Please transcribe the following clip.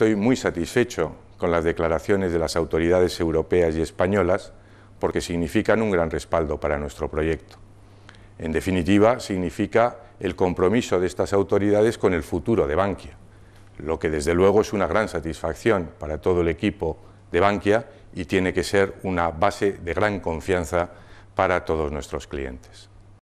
Estoy muy satisfecho con las declaraciones de las autoridades europeas y españolas porque significan un gran respaldo para nuestro proyecto. En definitiva, significa el compromiso de estas autoridades con el futuro de Bankia, lo que desde luego es una gran satisfacción para todo el equipo de Bankia y tiene que ser una base de gran confianza para todos nuestros clientes.